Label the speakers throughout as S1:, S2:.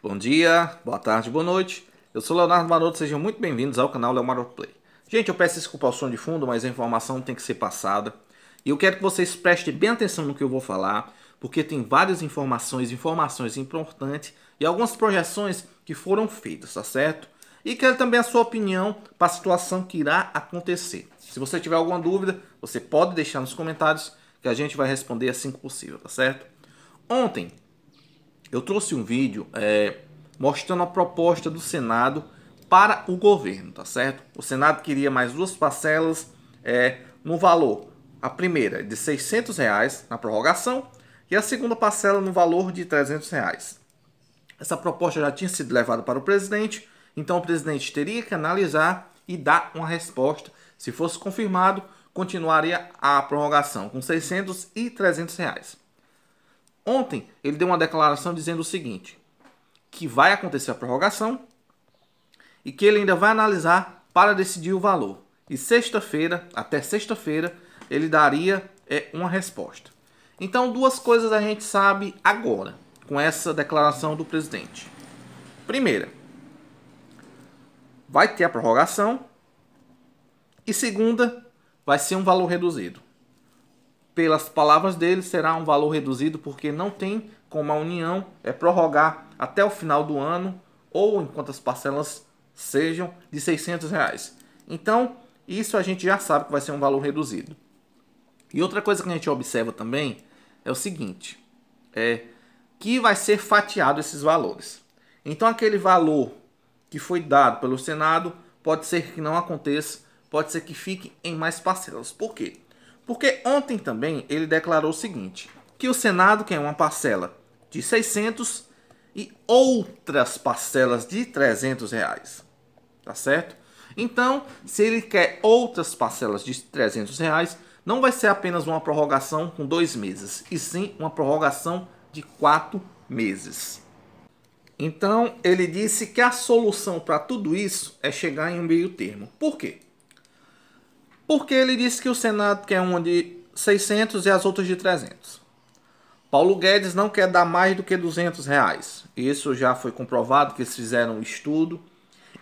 S1: Bom dia, boa tarde, boa noite. Eu sou Leonardo Maroto, sejam muito bem-vindos ao canal Leonardo Maroto Play. Gente, eu peço desculpa ao som de fundo, mas a informação tem que ser passada. E eu quero que vocês prestem bem atenção no que eu vou falar, porque tem várias informações, informações importantes e algumas projeções que foram feitas, tá certo? E quero também a sua opinião para a situação que irá acontecer. Se você tiver alguma dúvida, você pode deixar nos comentários que a gente vai responder assim que possível, tá certo? Ontem, eu trouxe um vídeo é, mostrando a proposta do Senado para o governo, tá certo? O Senado queria mais duas parcelas é, no valor, a primeira de 600 reais na prorrogação e a segunda parcela no valor de 300 reais. Essa proposta já tinha sido levada para o presidente, então o presidente teria que analisar e dar uma resposta. Se fosse confirmado, continuaria a prorrogação com 600 e 300 reais. Ontem ele deu uma declaração dizendo o seguinte: que vai acontecer a prorrogação e que ele ainda vai analisar para decidir o valor. E sexta-feira, até sexta-feira, ele daria é, uma resposta. Então, duas coisas a gente sabe agora com essa declaração do presidente. Primeira, vai ter a prorrogação. E segunda, vai ser um valor reduzido pelas palavras dele, será um valor reduzido porque não tem como a União é prorrogar até o final do ano ou enquanto as parcelas sejam de 600 reais. Então, isso a gente já sabe que vai ser um valor reduzido. E outra coisa que a gente observa também é o seguinte, é que vai ser fatiado esses valores. Então aquele valor que foi dado pelo Senado pode ser que não aconteça, pode ser que fique em mais parcelas. Por quê? Porque ontem também ele declarou o seguinte: que o Senado quer é uma parcela de 600 e outras parcelas de 300 reais. Tá certo? Então, se ele quer outras parcelas de 300 reais, não vai ser apenas uma prorrogação com dois meses, e sim uma prorrogação de quatro meses. Então, ele disse que a solução para tudo isso é chegar em um meio termo. Por quê? porque ele disse que o Senado quer uma de 600 e as outras de 300. Paulo Guedes não quer dar mais do que 200 reais. Isso já foi comprovado que eles fizeram um estudo.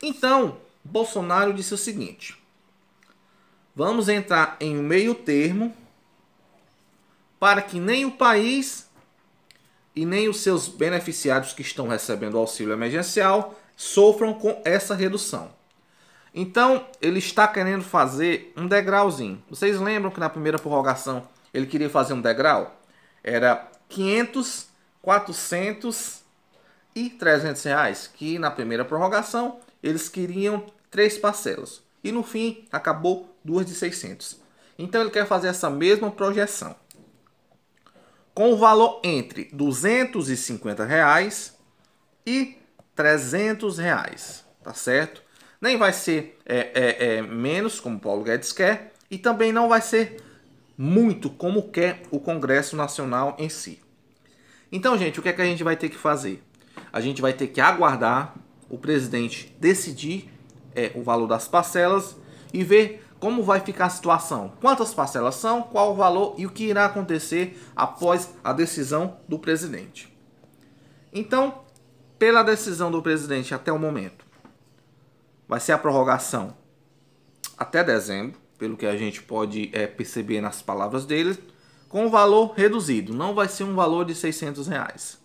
S1: Então, Bolsonaro disse o seguinte: vamos entrar em um meio termo para que nem o país e nem os seus beneficiários que estão recebendo auxílio emergencial sofram com essa redução. Então, ele está querendo fazer um degrauzinho. Vocês lembram que na primeira prorrogação ele queria fazer um degrau? Era 500, 400 e 300 reais, que na primeira prorrogação eles queriam três parcelas. E no fim, acabou duas de 600. Então, ele quer fazer essa mesma projeção. Com o valor entre 250 reais e 300 reais, tá certo? nem vai ser é, é, é, menos, como Paulo Guedes quer, e também não vai ser muito como quer o Congresso Nacional em si. Então, gente, o que é que a gente vai ter que fazer? A gente vai ter que aguardar o presidente decidir é, o valor das parcelas e ver como vai ficar a situação. Quantas parcelas são, qual o valor e o que irá acontecer após a decisão do presidente. Então, pela decisão do presidente até o momento, vai ser a prorrogação até dezembro, pelo que a gente pode é, perceber nas palavras dele, com valor reduzido, não vai ser um valor de 600 reais.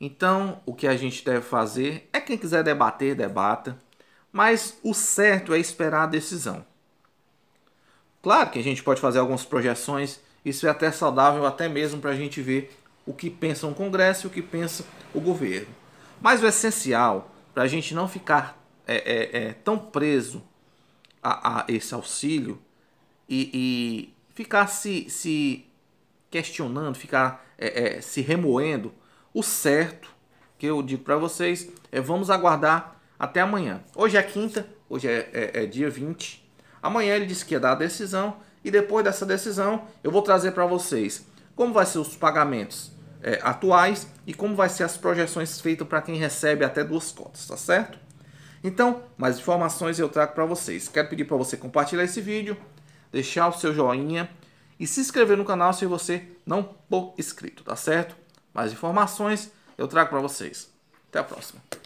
S1: Então, o que a gente deve fazer é quem quiser debater, debata, mas o certo é esperar a decisão. Claro que a gente pode fazer algumas projeções, isso é até saudável, até mesmo para a gente ver o que pensa o um Congresso e o que pensa o governo. Mas o essencial, para a gente não ficar é, é, é tão preso a, a esse auxílio e, e, ficar se, se questionando, ficar é, é se remoendo, o certo que eu digo para vocês é vamos aguardar até amanhã. Hoje é quinta, hoje é, é, é dia 20. Amanhã ele disse que ia dar a decisão e depois dessa decisão eu vou trazer para vocês como vai ser os pagamentos atuais e como vai ser as projeções feitas para quem recebe até duas cotas, tá certo? Então, mais informações eu trago para vocês. Quero pedir para você compartilhar esse vídeo, deixar o seu joinha e se inscrever no canal se você não for inscrito, tá certo? Mais informações eu trago para vocês. Até a próxima.